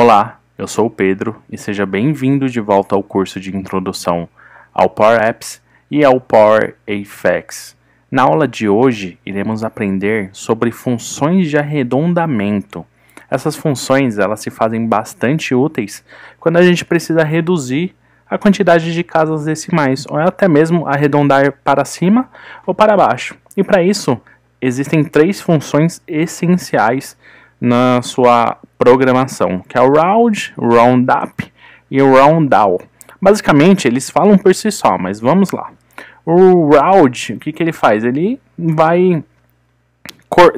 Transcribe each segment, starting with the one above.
Olá, eu sou o Pedro e seja bem-vindo de volta ao curso de introdução ao Power Apps e ao Power Effects. Na aula de hoje, iremos aprender sobre funções de arredondamento. Essas funções, elas se fazem bastante úteis quando a gente precisa reduzir a quantidade de casas decimais, ou até mesmo arredondar para cima ou para baixo. E para isso, existem três funções essenciais na sua programação, que é o Round, Roundup e o Roundown. Basicamente, eles falam por si só, mas vamos lá. O Round, o que, que ele faz? Ele vai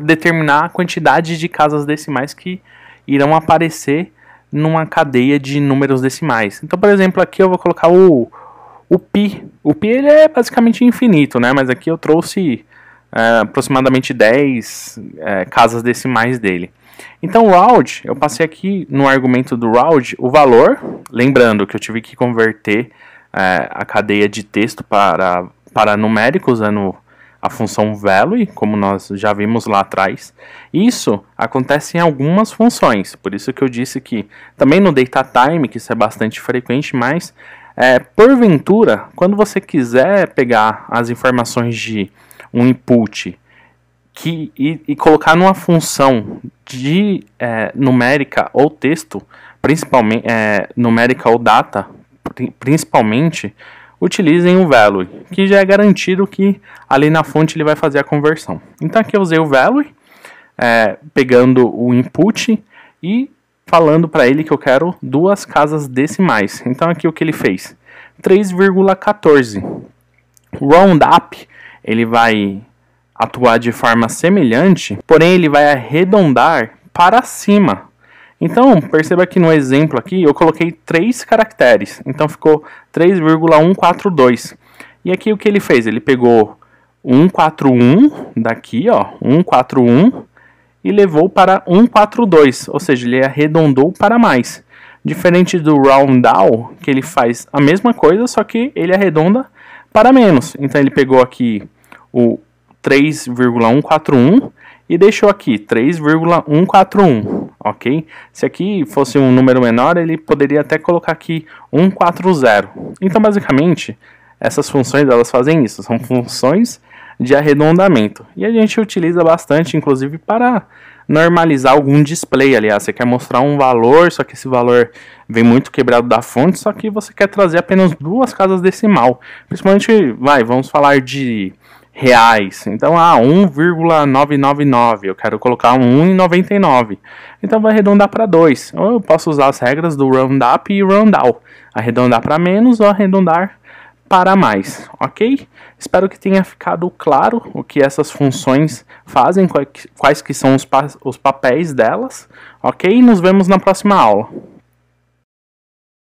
determinar a quantidade de casas decimais que irão aparecer numa cadeia de números decimais. Então, por exemplo, aqui eu vou colocar o, o pi. O pi ele é basicamente infinito, né? Mas aqui eu trouxe é, aproximadamente 10 é, casas decimais dele. Então, o round, eu passei aqui no argumento do round o valor, lembrando que eu tive que converter é, a cadeia de texto para, para numérico usando a função value, como nós já vimos lá atrás. Isso acontece em algumas funções, por isso que eu disse que também no data time, que isso é bastante frequente, mas é, porventura, quando você quiser pegar as informações de um input que, e, e colocar numa função de é, numérica ou texto, principalmente é, numérica ou data, principalmente, utilizem o value, que já é garantido que ali na fonte ele vai fazer a conversão. Então aqui eu usei o value, é, pegando o input e falando para ele que eu quero duas casas decimais. Então aqui o que ele fez? 3,14. Round up ele vai atuar de forma semelhante, porém ele vai arredondar para cima. Então, perceba que no exemplo aqui eu coloquei três caracteres, então ficou 3,142. E aqui o que ele fez? Ele pegou 141 daqui, ó, 141 e levou para 142, ou seja, ele arredondou para mais. Diferente do round down, que ele faz a mesma coisa, só que ele arredonda para menos. Então ele pegou aqui o 3,141 e deixou aqui 3,141, ok? Se aqui fosse um número menor, ele poderia até colocar aqui 140. Então, basicamente, essas funções elas fazem isso, são funções de arredondamento. E a gente utiliza bastante, inclusive, para normalizar algum display, aliás. Ah, você quer mostrar um valor, só que esse valor vem muito quebrado da fonte, só que você quer trazer apenas duas casas decimal. Principalmente, vai, vamos falar de reais. Então, ah, 1,999, eu quero colocar 1,99. Então, vai arredondar para 2. Ou eu posso usar as regras do roundup e roundal. Arredondar para menos ou arredondar para mais, ok? Espero que tenha ficado claro o que essas funções fazem, quais que são os, pa os papéis delas, ok? Nos vemos na próxima aula.